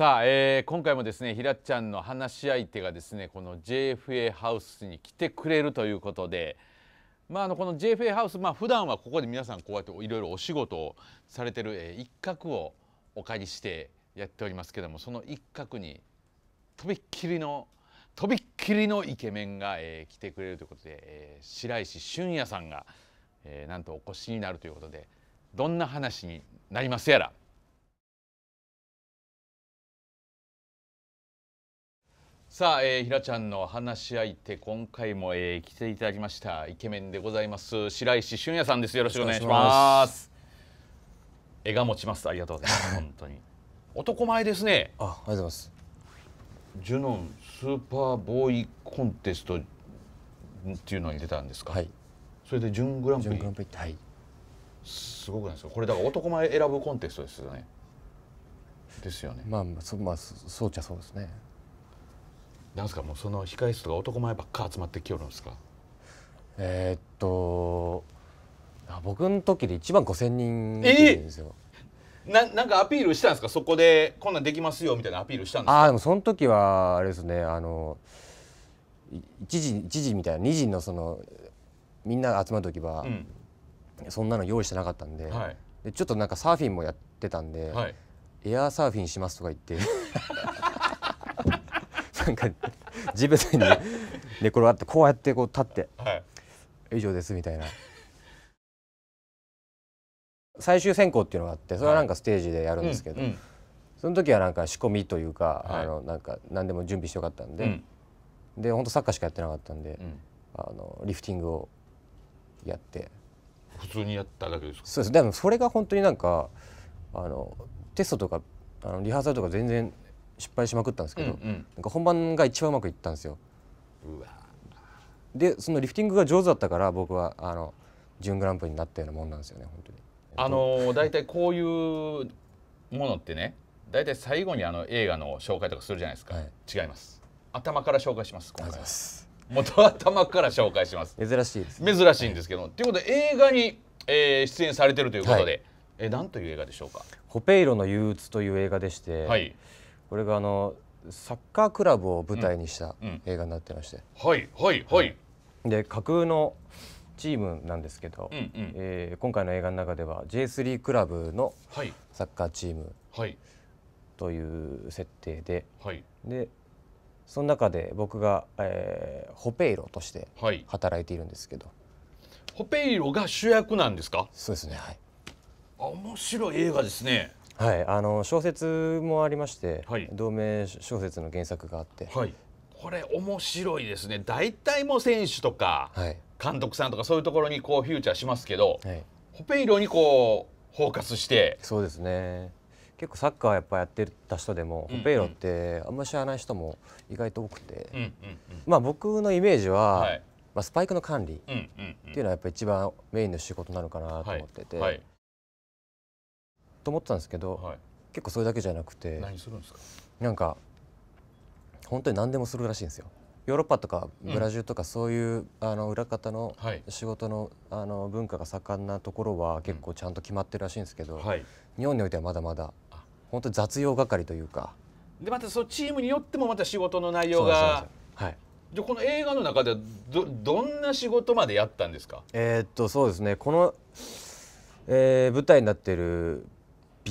さあ、えー、今回もですねひらちゃんの話し相手がですねこの JFA ハウスに来てくれるということで。まあ、あのこの JFA ハウス、まあ普段はここで皆さんこうやっていろいろお仕事をされてる、えー、一角をお借りしてやっておりますけどもその一角にとびっきりのとびっきりのイケメンが、えー、来てくれるということで、えー、白石俊也さんが、えー、なんとお越しになるということでどんな話になりますやら。さあ、えー、ひらちゃんの話し相手今回も、えー、来ていただきましたイケメンでございます白石俊也さんですよろしくお願いします絵が持ちますありがとうございます本当に男前ですねあありがとうございますジュノンスーパーボーイコンテストっていうのに出たんですかはいそれで準グランプリはいすごくないですかこれだから男前選ぶコンテストですよねですよねまあ、まあ、そまあそうちゃそうですねなんすかもうその控室とか男前ばっか集まってきよるんですかえー、っと僕の時で1万5,000人いるんですよ。えー、ななんかアピールしたんですかそこでこんなんできますよみたいなアピールしたんですかあでもその時はあれですねあの1時 ,1 時みたいな2時のそのみんな集まる時は、うん、そんなの用意してなかったんではい、でちょっとなんかサーフィンもやってたんで、はい、エアーサーフィンしますとか言ってなんか地べたに寝転がってこうやってこう立って、はい、以上ですみたいな。最終選考っていうのがあってそれはなんかステージでやるんですけど、はいうんうん、その時はなんか仕込みというか、はい、あのなんか何でも準備してよかったんで、うん、で本当サッカーしかやってなかったんで、うん、あのリフティングをやって普通にやっただけですかそうですでもそれが本当になんかあのテストとかあのリハーサルとか全然失敗しまくったんですけど、うんうん、なんか本番が一番うまくいったんですよでそのリフティングが上手だったから僕はあの準グランプリになったようなもんなんですよね本当にあのだいたいこういうものってねだいたい最後にあの映画の紹介とかするじゃないですか、はい、違います頭から紹介します今回元頭から紹介します珍しいです、ね、珍しいんですけどと、はい、いうことで映画に、えー、出演されてるということで、はい、えー、何という映画でしょうか「ホペイロの憂鬱」という映画でして、はい、これがあのサッカークラブを舞台にした映画になってまして、はいはいはい、で架空のチームなんですけど、うんうんえー今回の映画の中では J3 クラブのサッカーチームはいという設定ではいでその中で僕が、えーホペイロとしてはい働いているんですけどホペイロが主役なんですかそうですねはいあ面白い映画ですねはいあの小説もありまして、はい、同名小説の原作があって、はい、これ面白いですね大体もう選手とか、監督さんとかそういうところにこうフューチャーしますけど、はい、ホペイロにこうフォーカスしてそうですね結構サッカーやっぱやってた人でも、うんうん、ホペイロってあんま知らない人も意外と多くて、うんうんうん、まあ僕のイメージは、はい、まあ、スパイクの管理っていうのはやっぱ一番メインの仕事なのかなと思ってて、はいはい、と思ったんですけど、はい、結構それだけじゃなくて何するんですかなんか本当に何でもするらしいんですよ。ヨーロッパとかブラジルとかそういう、うん、あの裏方の仕事のはい、あの文化が盛んなところは結構ちゃんと決まってるらしいんですけど、うんはい、日本においてはまだまだ本当に雑用係というかでまたそのチームによってもまた仕事の内容がはいじゃこの映画の中でどどんな仕事までやったんですかえー、っとそうですねこの、えー、舞台になってる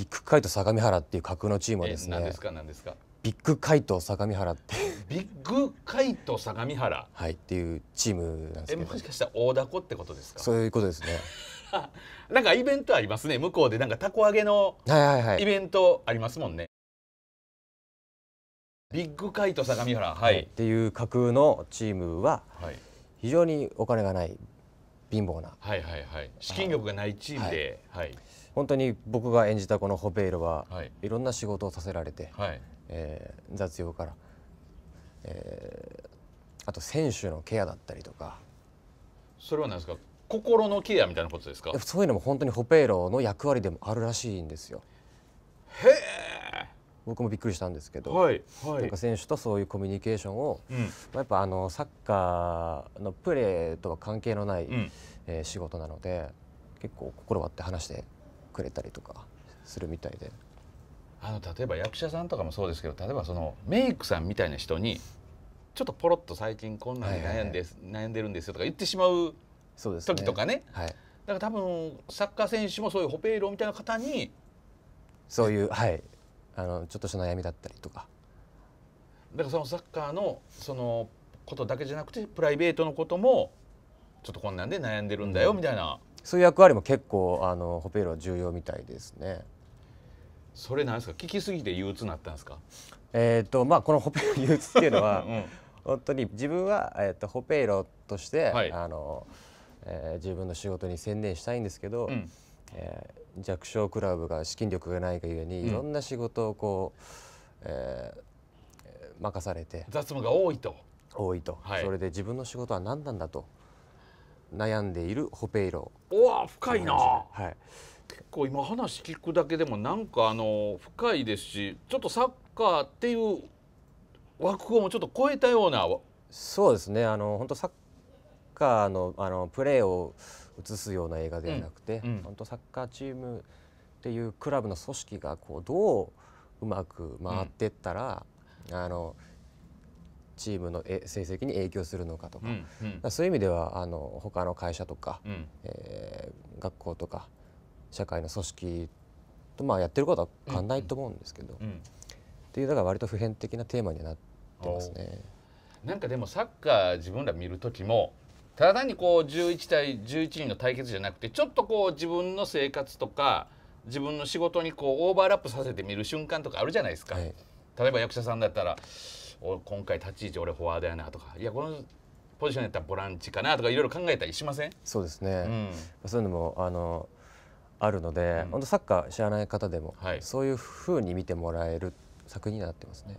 ビッグカイト相模原っていう架空のチームはですね、えー、何ですか何ですかビッグカイト相模原ってビッグカイト相模原はいっていうチームなんですけどえもしかしたら大凧ってことですかそういうことですねなんかイベントありますね向こうでなんかたこ揚げのイベントありますもんね、はいはいはいビッグカイト相模原、はい、っていう架空のチームは非常にお金がない貧乏な、はいはいはい、資金力がないチームで、はい、はい、本当に僕が演じたこのホペイロは、はい、いろんな仕事をさせられて、はいえー、雑用から、えー、あと選手のケアだったりとかそれは何ですか心のケアみたいなことですかそういうのも本当にホペイロの役割でもあるらしいんですよ。僕もびっくりしたんですけど、はいはい、なんか選手とそういうコミュニケーションを、うん、まあ、やっぱあのサッカーのプレーとは関係のない、うん、えー、仕事なので結構心割って話してくれたりとかするみたいで。あの例えば役者さんとかもそうですけど例えばそのメイクさんみたいな人にちょっとポロッと最近こんなに悩んで,、悩んでるんですよとか言ってしまう時とかね、ね、はい、だから多分サッカー選手もそういうホペイロみたいな方にそういう、はい、あのちょっとした悩みだったりとかだからそのサッカーのそのことだけじゃなくてプライベートのこともちょっとこんなんで悩んでるんだよみたいな、そういう役割も結構あのホペイロは重要みたいですねそれなんですか聞きすぎて憂鬱になったんですかえっ、ー、とまあこのホペイロ憂鬱っていうのは、うん、本当に自分は、えーと、ホペイロとして、はい、あのえー、自分の仕事に専念したいんですけど、うんえー、弱小クラブが資金力がないがゆえに、いろんな仕事をこう、えー、任されて雑務が多いと多いと、はい、それで自分の仕事は何なんだと悩んでいるホペイロおわ深いな、はい、結構今話聞くだけでもなんかあの深いですしちょっとサッカーっていう枠をもちょっと超えたようなそうですねあの本当サッカーのあのプレーを映すような映画ではなくて、うん、本当サッカーチームっていうクラブの組織がこうどううまく回っていったら、うん、あのチームの成績に影響するのかとかうん、かそういう意味ではあの他の会社とか、えー、学校とか社会の組織と、まあ、やってることは変わんないと思うんですけど、っていうのが割と普遍的なテーマになってますね。なんかでもサッカー自分ら見る時もただ単にこう11対11人の対決じゃなくてちょっとこう自分の生活とか自分の仕事にこうオーバーラップさせてみる瞬間とかあるじゃないですか、はい、例えば役者さんだったら「今回立ち位置俺フォワードやな」とか「いやこのポジションやったらボランチかな」とかいろいろ考えたりしませんそうですね、うん、そういうのもあのあるので、うん、本当サッカー知らない方でも、はい、そういうふうに見てもらえる作品になってますね。